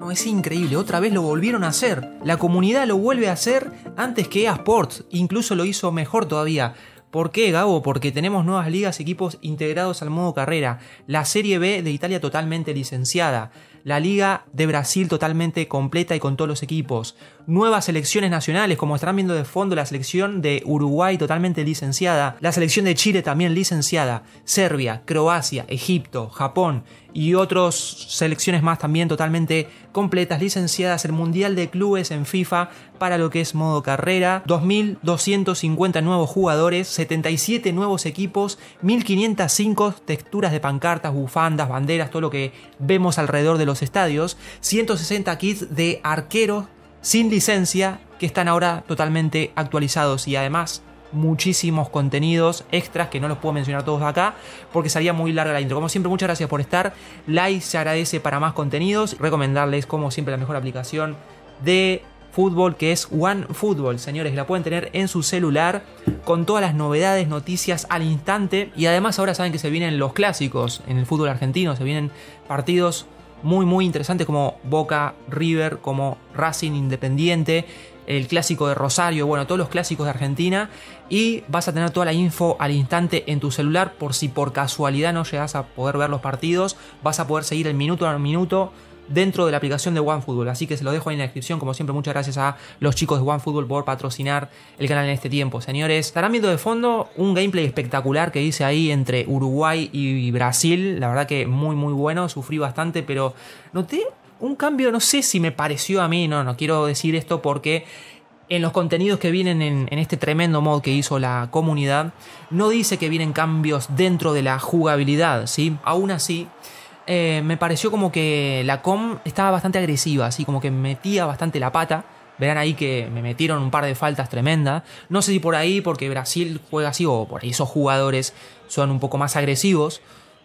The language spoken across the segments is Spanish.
No, es increíble, otra vez lo volvieron a hacer. La comunidad lo vuelve a hacer antes que EA Sports, incluso lo hizo mejor todavía. ¿Por qué, Gabo? Porque tenemos nuevas ligas y equipos integrados al modo carrera, la Serie B de Italia totalmente licenciada, la Liga de Brasil totalmente completa y con todos los equipos. Nuevas selecciones nacionales, como estarán viendo de fondo, la selección de Uruguay totalmente licenciada, la selección de Chile también licenciada, Serbia, Croacia, Egipto, Japón y otras selecciones más también totalmente completas, licenciadas, el Mundial de Clubes en FIFA para lo que es modo carrera, 2.250 nuevos jugadores, 77 nuevos equipos, 1.505 texturas de pancartas, bufandas, banderas, todo lo que vemos alrededor de los estadios, 160 kits de arqueros sin licencia que están ahora totalmente actualizados y además muchísimos contenidos extras que no los puedo mencionar todos acá porque salía muy larga la intro. Como siempre, muchas gracias por estar. Like se agradece para más contenidos. Recomendarles, como siempre, la mejor aplicación de fútbol que es One OneFootball, señores, la pueden tener en su celular con todas las novedades, noticias al instante y además ahora saben que se vienen los clásicos en el fútbol argentino, se vienen partidos muy muy interesantes como Boca River, como Racing Independiente, el clásico de Rosario, bueno, todos los clásicos de Argentina y vas a tener toda la info al instante en tu celular por si por casualidad no llegas a poder ver los partidos, vas a poder seguir el minuto a minuto dentro de la aplicación de OneFootball. Así que se lo dejo ahí en la descripción. Como siempre, muchas gracias a los chicos de OneFootball por patrocinar el canal en este tiempo, señores. Estarán viendo de fondo un gameplay espectacular que hice ahí entre Uruguay y Brasil. La verdad que muy, muy bueno. Sufrí bastante, pero noté un cambio, no sé si me pareció a mí, no, no quiero decir esto porque en los contenidos que vienen en, este tremendo mod que hizo la comunidad, no dice que vienen cambios dentro de la jugabilidad, ¿sí? Aún así, eh, me pareció como que la com estaba bastante agresiva, así como que metía bastante la pata. Verán ahí que me metieron un par de faltas tremendas. No sé si por ahí, porque Brasil juega así, o por ahí esos jugadores son un poco más agresivos.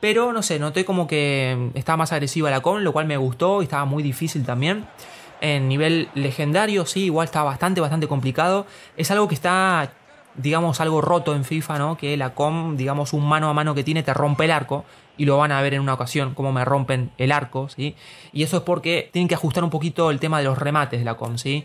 Pero no sé, noté como que estaba más agresiva la com, lo cual me gustó y estaba muy difícil también. En nivel legendario, sí, igual está bastante, bastante complicado. Es algo que está digamos, algo roto en FIFA, ¿no? Que la com, digamos, un mano a mano que tiene te rompe el arco. Y lo van a ver en una ocasión, cómo me rompen el arco, ¿sí? Y eso es porque tienen que ajustar un poquito el tema de los remates de la com, ¿sí?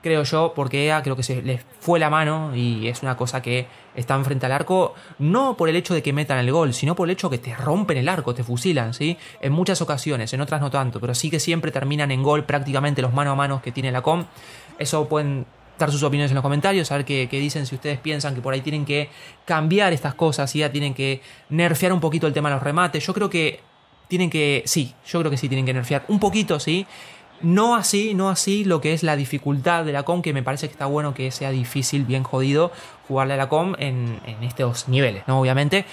creo yo, porque creo que se les fue la mano y es una cosa que están frente al arco, no por el hecho de que metan el gol, sino por el hecho de que te rompen el arco, te fusilan, ¿sí? En muchas ocasiones, en otras no tanto, pero sí que siempre terminan en gol prácticamente los mano a mano que tiene la com. Eso pueden dar sus opiniones en los comentarios, a ver qué, dicen, si ustedes piensan que por ahí tienen que cambiar estas cosas, ya tienen que nerfear un poquito el tema de los remates. Yo creo que tienen que, sí, yo creo que sí, tienen que nerfear un poquito, sí. No así, no así lo que es la dificultad de la com, que me parece que está bueno que sea difícil, bien jodido, jugarle a la com en, estos niveles, ¿no? Obviamente.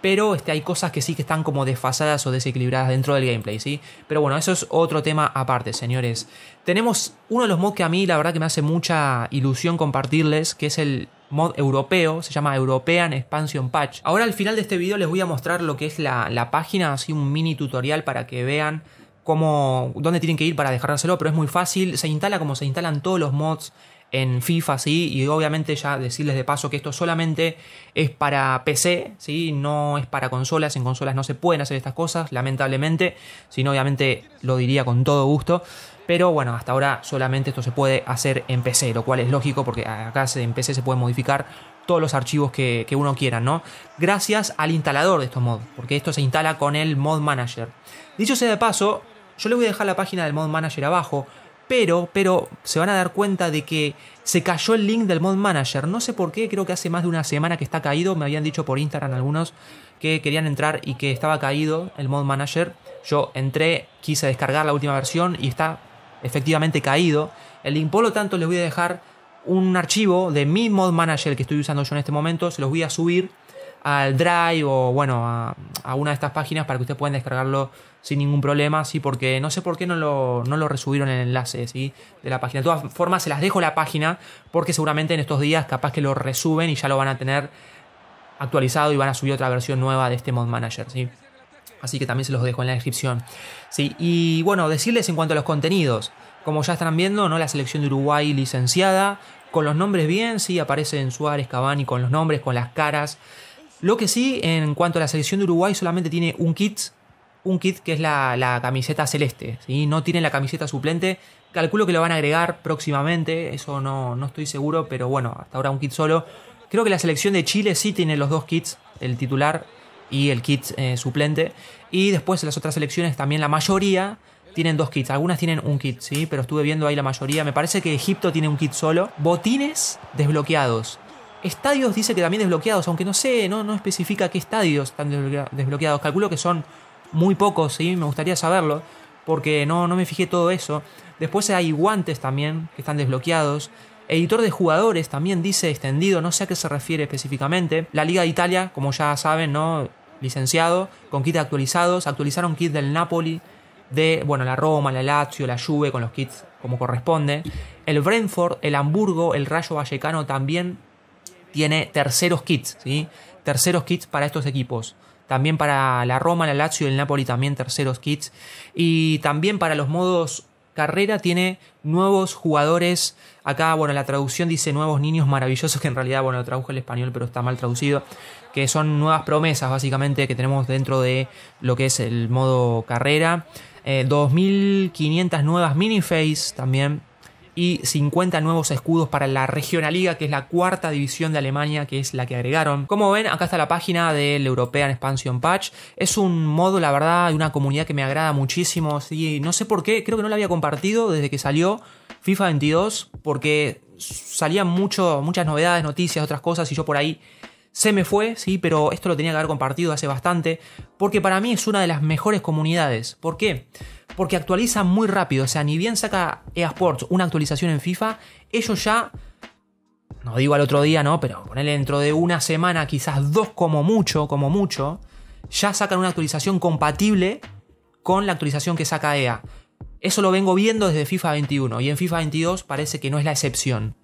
Pero este, hay cosas que sí que están como desfasadas o desequilibradas dentro del gameplay, ¿sí? Pero bueno, eso es otro tema aparte, señores. Tenemos uno de los mods que a mí la verdad que me hace mucha ilusión compartirles, que es el mod europeo, se llama European Expansion Patch. Ahora al final de este video les voy a mostrar lo que es la, la página, así un mini tutorial para que vean dónde tienen que ir para dejárselo, pero es muy fácil. Se instala como se instalan todos los mods en FIFA, ¿sí? Y obviamente ya decirles de paso que esto solamente es para PC, ¿sí? No es para consolas, en consolas no se pueden hacer estas cosas, lamentablemente, si no obviamente lo diría con todo gusto, pero bueno, hasta ahora solamente esto se puede hacer en PC, lo cual es lógico porque acá en PC se pueden modificar todos los archivos que, uno quiera, ¿no? Gracias al instalador de estos mods, porque esto se instala con el Mod Manager. Dicho sea de paso, yo les voy a dejar la página del Mod Manager abajo, pero, pero se van a dar cuenta de que se cayó el link del Mod Manager. No sé por qué, creo que hace más de una semana que está caído. Me habían dicho por Instagram algunos que querían entrar y que estaba caído el Mod Manager. Yo entré, quise descargar la última versión y está efectivamente caído. El link, por lo tanto, les voy a dejar un archivo de mi Mod Manager que estoy usando yo en este momento. Se los voy a subir al Drive o bueno, a, una de estas páginas para que ustedes puedan descargarlo sin ningún problema, sí, porque no sé por qué no lo, no lo resubieron en el enlace, de la página. De todas formas, se las dejo la página porque seguramente en estos días capaz que lo resuben y ya lo van a tener actualizado y van a subir otra versión nueva de este Mod Manager, sí. Así que también se los dejo en la descripción. Sí, y bueno, decirles en cuanto a los contenidos. Como ya están viendo, ¿no? La selección de Uruguay licenciada, con los nombres bien, sí, en Suárez, Cavani con los nombres, con las caras. Lo que sí, en cuanto a la selección de Uruguay, solamente tiene un kit, un kit que es la, camiseta celeste, no tienen la camiseta suplente. Calculo que lo van a agregar próximamente, eso no, no estoy seguro, pero bueno, hasta ahora un kit solo. Creo que la selección de Chile sí tiene los dos kits, el titular y el kit eh, suplente. Y después las otras selecciones también la mayoría tienen dos kits. Algunas tienen un kit, sí, pero estuve viendo ahí la mayoría. Me parece que Egipto tiene un kit solo. Botines desbloqueados. Estadios dice que también desbloqueados, aunque no sé, no, no especifica qué estadios están desbloqueados. Calculo que son muy pocos, y me gustaría saberlo, porque no, no me fijé todo eso. Después hay guantes también que están desbloqueados. Editor de jugadores también dice extendido, no sé a qué se refiere específicamente. La Liga de Italia, como ya saben, ¿no? Licenciado, con kits actualizados. Actualizaron kits del Napoli, de, bueno, la Roma, la Lazio, la Juve, con los kits como corresponde. El Brentford, el Hamburgo, el Rayo Vallecano también tiene terceros kits, ¿sí? Terceros kits para estos equipos. También para la Roma, la Lazio y el Napoli también terceros kits. Y también para los modos carrera tiene nuevos jugadores. Acá, bueno, la traducción dice nuevos niños maravillosos, que en realidad, bueno, lo tradujo el español, pero está mal traducido. Que son nuevas promesas, básicamente, que tenemos dentro de lo que es el modo carrera. 2.500 eh, nuevas mini face también y 50 nuevos escudos para la Regionalliga, que es la cuarta división de Alemania, que es la que agregaron. Como ven, acá está la página del European Expansion Patch. Es un modo, la verdad, de una comunidad que me agrada muchísimo. Sí, no sé por qué, creo que no la había compartido desde que salió FIFA 22, porque salían mucho, muchas novedades, noticias, otras cosas, y yo por ahí se me fue, sí, pero esto lo tenía que haber compartido hace bastante, porque para mí es una de las mejores comunidades. ¿Por qué? porque actualizan muy rápido. O sea, ni bien saca EA Sports una actualización en FIFA, ellos ya, no digo al otro día, ¿no? Pero ponerle dentro de una semana, quizás dos como mucho, como mucho, ya sacan una actualización compatible con la actualización que saca EA. Eso lo vengo viendo desde FIFA 21 y en FIFA 22 parece que no es la excepción.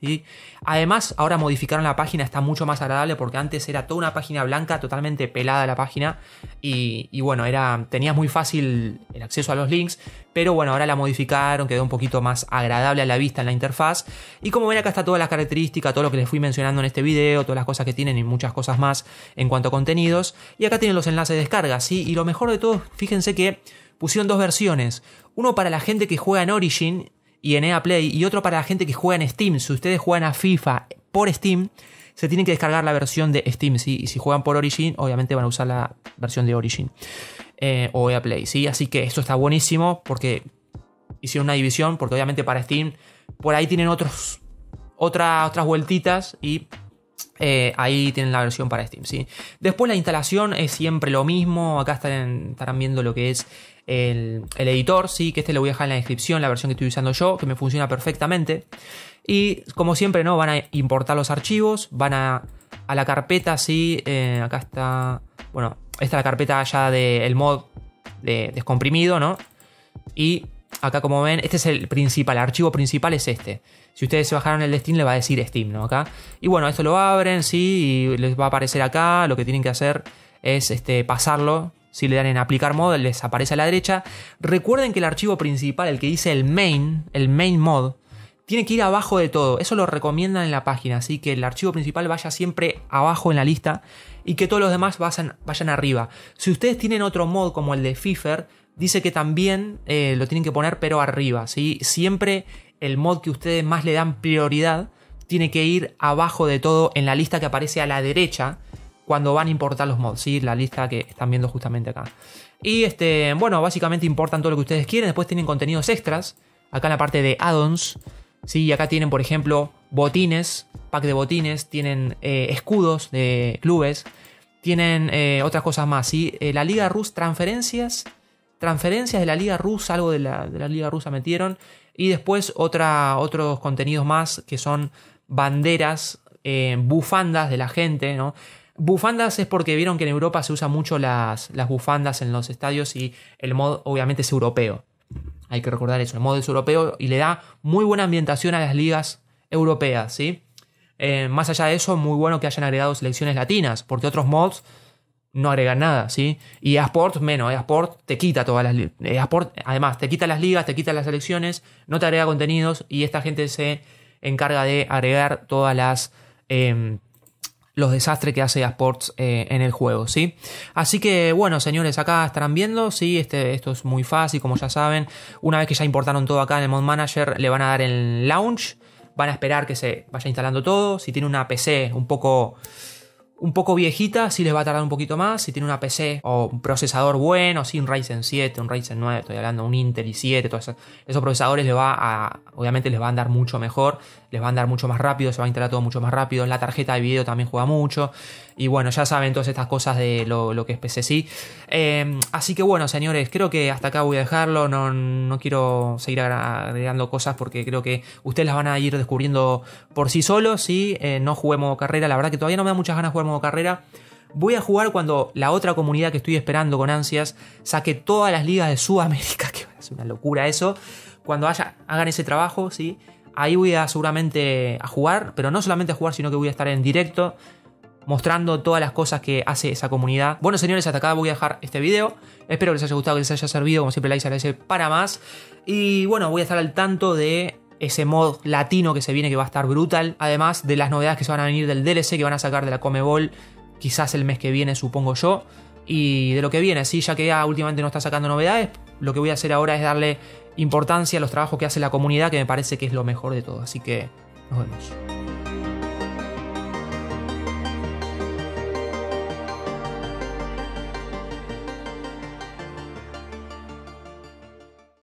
Además, ahora modificaron la página, está mucho más agradable porque antes era toda una página blanca, totalmente pelada la página y, bueno, era, tenías muy fácil el acceso a los links, pero bueno, ahora la modificaron, quedó un poquito más agradable a la vista en la interfaz. Y como ven acá está todas las características, todo lo que les fui mencionando en este video, todas las cosas que tienen y muchas cosas más en cuanto a contenidos. Y acá tienen los enlaces de descarga, ¿sí? Y lo mejor de todo, fíjense que pusieron dos versiones. Uno para la gente que juega en Origin y en EA Play y otro para la gente que juega en Steam. Si ustedes juegan a FIFA por Steam, se tienen que descargar la versión de Steam, Y si juegan por Origin, obviamente van a usar la versión de Origin eh, o EA Play, ¿sí? Así que esto está buenísimo porque hicieron una división, porque obviamente para Steam por ahí tienen otros, otra, otras vueltitas y eh, ahí tienen la versión para Steam, ¿sí? Después la instalación es siempre lo mismo. Acá estarán, viendo lo que es el, editor, ¿sí? Que este lo voy a dejar en la descripción, la versión que estoy usando yo, que me funciona perfectamente. Y como siempre, ¿no? Van a importar los archivos, van a, a la carpeta, ¿sí? Eh, acá está... Bueno, esta es la carpeta ya del mod de, descomprimido, ¿no? Y Acá como ven, este es el principal, el archivo principal es este. Si ustedes se bajaron el de Steam, le va a decir Steam, ¿no? Acá. Y bueno, esto lo abren, sí, y les va a aparecer acá. Lo que tienen que hacer es este, pasarlo. Si le dan en aplicar mod, les aparece a la derecha. Recuerden que el archivo principal, el que dice el main, el main mod, tiene que ir abajo de todo. Eso lo recomiendan en la página. Así que el archivo principal vaya siempre abajo en la lista y que todos los demás vayan, vayan arriba. Si ustedes tienen otro mod como el de Fifer, dice que también eh, lo tienen que poner pero arriba, ¿sí? Siempre el mod que ustedes más le dan prioridad tiene que ir abajo de todo en la lista que aparece a la derecha cuando van a importar los mods, ¿sí? La lista que están viendo justamente acá. Y este, bueno, básicamente importan todo lo que ustedes quieren, después tienen contenidos extras, acá en la parte de add-ons, ¿sí? Y acá tienen, por ejemplo, botines, pack de botines, tienen eh, escudos de clubes, tienen eh, otras cosas más, ¿sí? la Liga Rus transferencias transferencias de la Liga Rusa, algo de la, Liga Rusa metieron, y después otra, otros contenidos más que son banderas, eh, bufandas de la gente, ¿no? Bufandas es porque vieron que en Europa se usan mucho las, las bufandas en los estadios y el mod obviamente es europeo. Hay que recordar eso, el mod es europeo y le da muy buena ambientación a las ligas europeas, ¿sí? Eh, más allá de eso, muy bueno que hayan agregado selecciones latinas, porque otros mods no agrega nada, ¿sí? Y Asport, menos, esports te quita todas las además te quita las ligas, te quita las selecciones, no te agrega contenidos y esta gente se encarga de agregar todas las em, los desastres que hace eSports eh, en el juego, ¿sí? Así que bueno, señores, acá estarán viendo, sí, este, esto es muy fácil, como ya saben, una vez que ya importaron todo acá en el Mod Manager, le van a dar el launch, van a esperar que se vaya instalando todo, si tiene una PC un poco un poco viejita, si les va a tardar un poquito más. Si tiene una PC o un procesador bueno, sin un Ryzen 7, un Ryzen 9, estoy hablando, un Intel i7, todos esos, procesadores les va a, obviamente les va a andar mucho mejor, les va a andar mucho más rápido, se va a instalar todo mucho más rápido. La tarjeta de video también juega mucho. Y bueno, ya saben todas estas cosas de lo, que es PC, sí. Em, así que bueno, señores, creo que hasta acá voy a dejarlo. No, quiero seguir agregando cosas porque creo que ustedes las van a ir descubriendo por sí solos. si eh, no juguemos carrera. La verdad que todavía no me da muchas ganas de jugar carrera. Voy a jugar cuando la otra comunidad que estoy esperando con ansias saque todas las ligas de Sudamérica, que es una locura eso. Cuando haya, hagan ese trabajo, ¿sí? Ahí voy a seguramente a jugar, pero no solamente a jugar, sino que voy a estar en directo mostrando todas las cosas que hace esa comunidad. Bueno, señores, hasta acá voy a dejar este video. Espero que les haya gustado, que les haya servido. Como siempre, like, agradece para más. Y bueno, voy a estar al tanto de ese mod latino que se viene que va a estar brutal, además de las novedades que se van a venir del DLC que van a sacar de la Comebol quizás el mes que viene, supongo yo, y de lo que viene, sí, ya que ya últimamente no está sacando novedades, lo que voy a hacer ahora es darle importancia a los trabajos que hace la comunidad, que me parece que es lo mejor de todo, así que nos vemos.